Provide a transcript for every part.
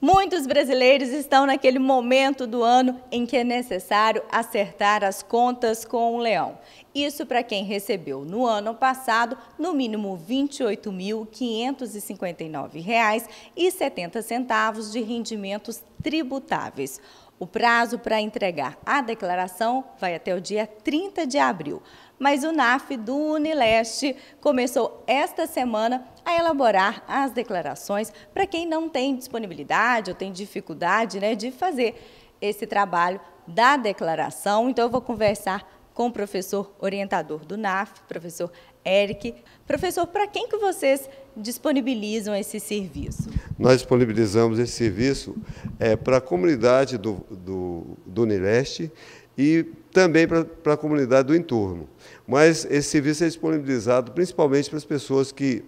Muitos brasileiros estão naquele momento do ano em que é necessário acertar as contas com o leão. Isso para quem recebeu no ano passado no mínimo R$ 28.559,70 de rendimentos tributáveis. O prazo para entregar a declaração vai até o dia 30 de abril, mas o NAF do Unileste começou esta semana a elaborar as declarações para quem não tem disponibilidade ou tem dificuldade né, de fazer esse trabalho da declaração. Então, eu vou conversar com o professor orientador do NAF, professor Eric. Professor, para quem que vocês disponibilizam esse serviço? nós disponibilizamos esse serviço é, para a comunidade do, do, do Unileste e também para a comunidade do entorno. Mas esse serviço é disponibilizado principalmente para as pessoas que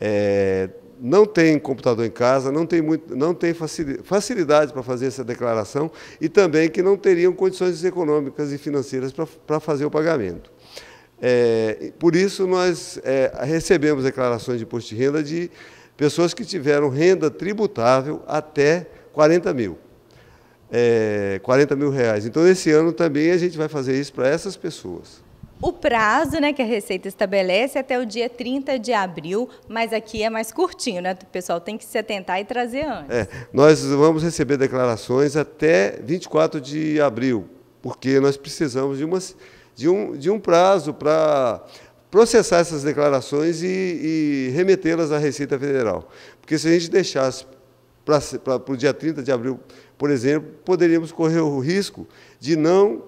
é, não têm computador em casa, não têm, muito, não têm facilidade para fazer essa declaração e também que não teriam condições econômicas e financeiras para, para fazer o pagamento. É, por isso, nós é, recebemos declarações de imposto de renda de pessoas que tiveram renda tributável até 40 mil. É, 40 mil reais. Então, esse ano também a gente vai fazer isso para essas pessoas. O prazo né, que a Receita estabelece é até o dia 30 de abril, mas aqui é mais curtinho, né? O pessoal tem que se atentar e trazer antes. É, nós vamos receber declarações até 24 de abril, porque nós precisamos de, umas, de, um, de um prazo para processar essas declarações e, e remetê-las à Receita Federal. Porque se a gente deixasse para o dia 30 de abril, por exemplo, poderíamos correr o risco de não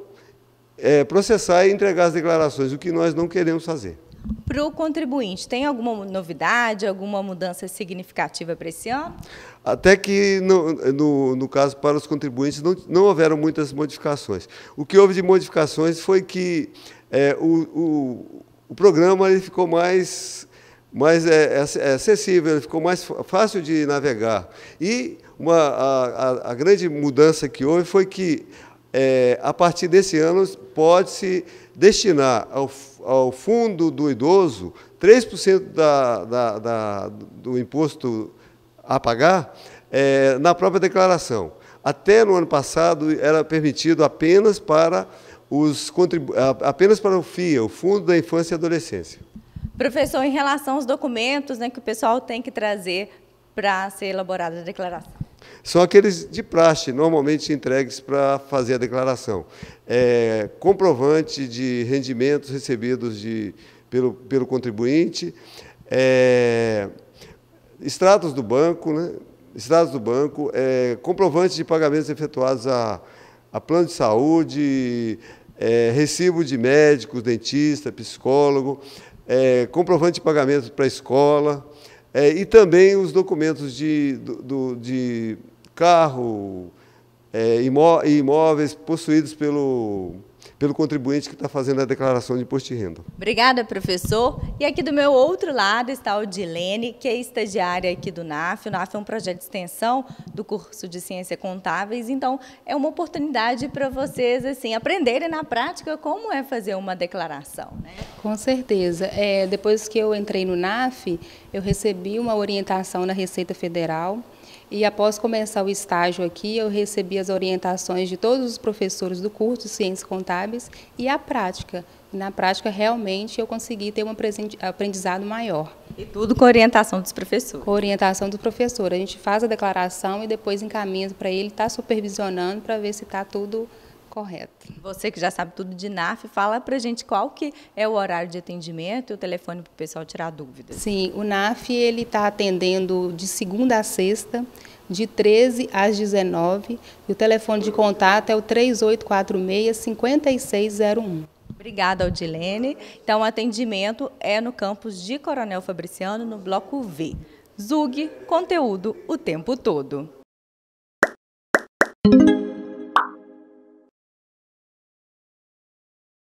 é, processar e entregar as declarações, o que nós não queremos fazer. Para o contribuinte, tem alguma novidade, alguma mudança significativa para esse ano? Até que, no, no, no caso, para os contribuintes, não, não, houveram muitas modificações. O que houve de modificações foi que é, o, o o programa ele ficou mais, mais é, é, é acessível, ele ficou mais fácil de navegar. E uma, a, a, a grande mudança que houve foi que, é, a partir desse ano, pode-se destinar ao, ao fundo do idoso 3% da, da, da, do imposto a pagar é, na própria declaração. Até no ano passado era permitido apenas para os apenas para o FIA, o Fundo da Infância e Adolescência. Professor, em relação aos documentos né, que o pessoal tem que trazer para ser elaborada a declaração? São aqueles de praxe, normalmente entregues para fazer a declaração. É, comprovante de rendimentos recebidos de, pelo, pelo contribuinte, é, extratos do banco, né, extratos do banco, é, comprovante de pagamentos efetuados a, a plano de saúde, é, recibo de médicos, dentista, psicólogo, é, comprovante de pagamento para a escola é, e também os documentos de, do, de carro e é, imó, imóveis possuídos pelo pelo contribuinte que está fazendo a declaração de imposto de renda. Obrigada, professor. E aqui do meu outro lado está o Dilene, que é estagiária aqui do NAF. O NAF é um projeto de extensão do curso de Ciência Contábeis, então é uma oportunidade para vocês assim aprenderem na prática como é fazer uma declaração. Né? Com certeza. É, depois que eu entrei no NAF, eu recebi uma orientação na Receita Federal e após começar o estágio aqui, eu recebi as orientações de todos os professores do curso de Ciências Contábeis e a prática. E na prática, realmente, eu consegui ter um aprendizado maior. E tudo com orientação dos professores. Com orientação do professor. A gente faz a declaração e depois encaminha para ele, está supervisionando para ver se está tudo Correto. Você que já sabe tudo de NAF, fala para gente qual que é o horário de atendimento e o telefone para o pessoal tirar dúvidas. Sim, o NAF ele está atendendo de segunda a sexta, de 13 às 19, e o telefone de contato é o 3846-5601. Obrigada, Aldilene. Então, o atendimento é no campus de Coronel Fabriciano, no Bloco V. ZUG, conteúdo o tempo todo.